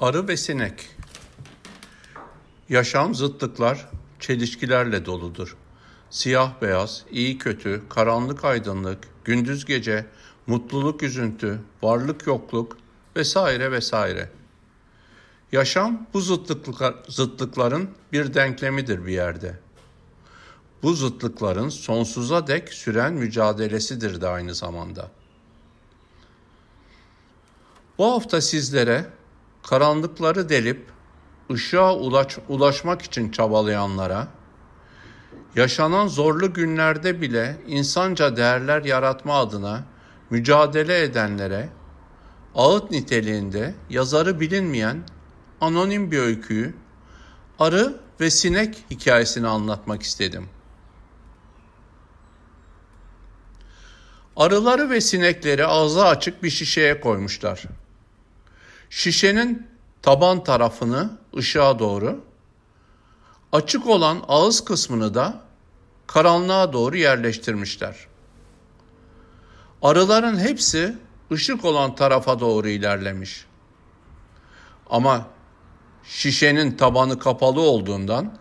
Arı ve sinek. Yaşam zıtlıklar, çelişkilerle doludur. Siyah beyaz, iyi kötü, karanlık aydınlık, gündüz gece, mutluluk üzüntü, varlık yokluk vesaire vesaire. Yaşam bu zıtlıklar, zıtlıkların bir denklemidir bir yerde. Bu zıtlıkların sonsuza dek süren mücadelesidir de aynı zamanda. Bu hafta sizlere karanlıkları delip ışığa ulaş, ulaşmak için çabalayanlara, yaşanan zorlu günlerde bile insanca değerler yaratma adına mücadele edenlere, ağıt niteliğinde yazarı bilinmeyen anonim bir öyküyü, arı ve sinek hikayesini anlatmak istedim. Arıları ve sinekleri ağza açık bir şişeye koymuşlar.'' Şişenin taban tarafını ışığa doğru, açık olan ağız kısmını da karanlığa doğru yerleştirmişler. Arıların hepsi ışık olan tarafa doğru ilerlemiş. Ama şişenin tabanı kapalı olduğundan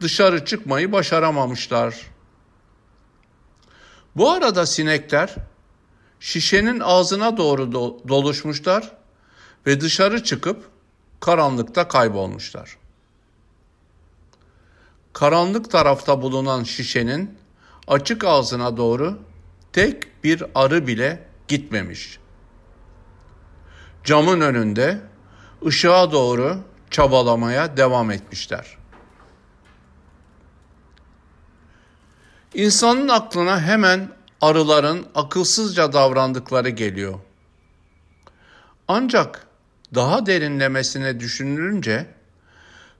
dışarı çıkmayı başaramamışlar. Bu arada sinekler şişenin ağzına doğru do- doluşmuşlar ve dışarı çıkıp karanlıkta kaybolmuşlar. Karanlık tarafta bulunan şişenin açık ağzına doğru tek bir arı bile gitmemiş. Camın önünde ışığa doğru çabalamaya devam etmişler. İnsanın aklına hemen arıların akılsızca davrandıkları geliyor. Ancak daha derinlemesine düşünülünce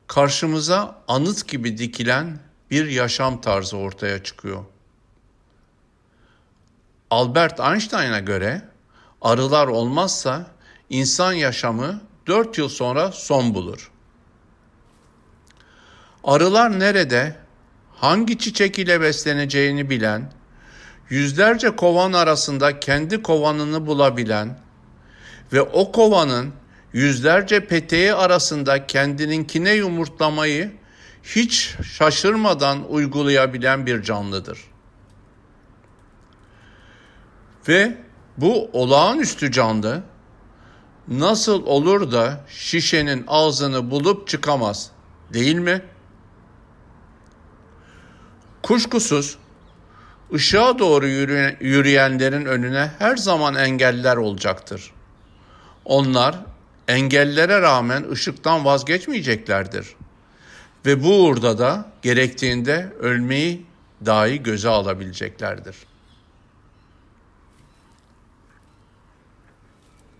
karşımıza anıt gibi dikilen bir yaşam tarzı ortaya çıkıyor. Albert Einstein'a göre arılar olmazsa insan yaşamı 4 yıl sonra son bulur. Arılar nerede, hangi çiçek ile besleneceğini bilen, yüzlerce kovan arasında kendi kovanını bulabilen ve o kovanın yüzlerce peteği arasında kendininkine yumurtlamayı hiç şaşırmadan uygulayabilen bir canlıdır. Ve bu olağanüstü canlı nasıl olur da şişenin ağzını bulup çıkamaz değil mi? Kuşkusuz ışığa doğru yürüyenlerin önüne her zaman engeller olacaktır. Onlar engellere rağmen ışıktan vazgeçmeyeceklerdir. Ve bu uğurda da gerektiğinde ölmeyi dahi göze alabileceklerdir.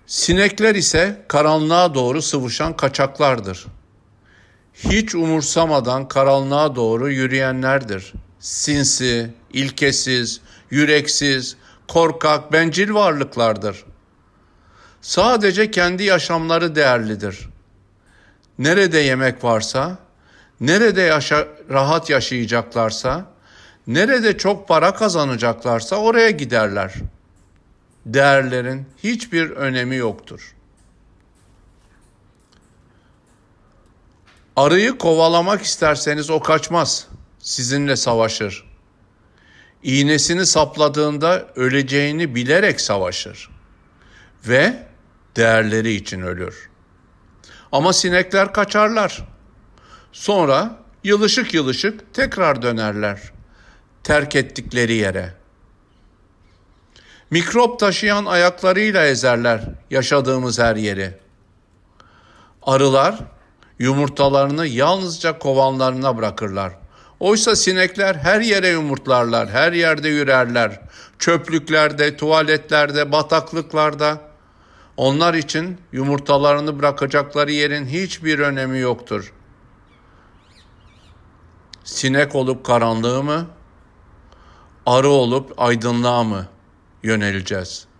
Sinekler ise karanlığa doğru sıvışan kaçaklardır. Hiç umursamadan karanlığa doğru yürüyenlerdir. Sinsi, ilkesiz, yüreksiz, korkak, bencil varlıklardır.'' Sadece kendi yaşamları değerlidir. Nerede yemek varsa, nerede yaşa, rahat yaşayacaklarsa, nerede çok para kazanacaklarsa oraya giderler. Değerlerin hiçbir önemi yoktur. Arıyı kovalamak isterseniz o kaçmaz, sizinle savaşır. İğnesini sapladığında öleceğini bilerek savaşır. Ve değerleri için ölür. Ama sinekler kaçarlar. Sonra yılışık yılışık tekrar dönerler terk ettikleri yere. Mikrop taşıyan ayaklarıyla ezerler yaşadığımız her yeri. Arılar yumurtalarını yalnızca kovanlarına bırakırlar. Oysa sinekler her yere yumurtlarlar, her yerde yürerler. Çöplüklerde, tuvaletlerde, bataklıklarda, onlar için yumurtalarını bırakacakları yerin hiçbir önemi yoktur. Sinek olup karanlığı mı, arı olup aydınlığa mı yöneleceğiz?''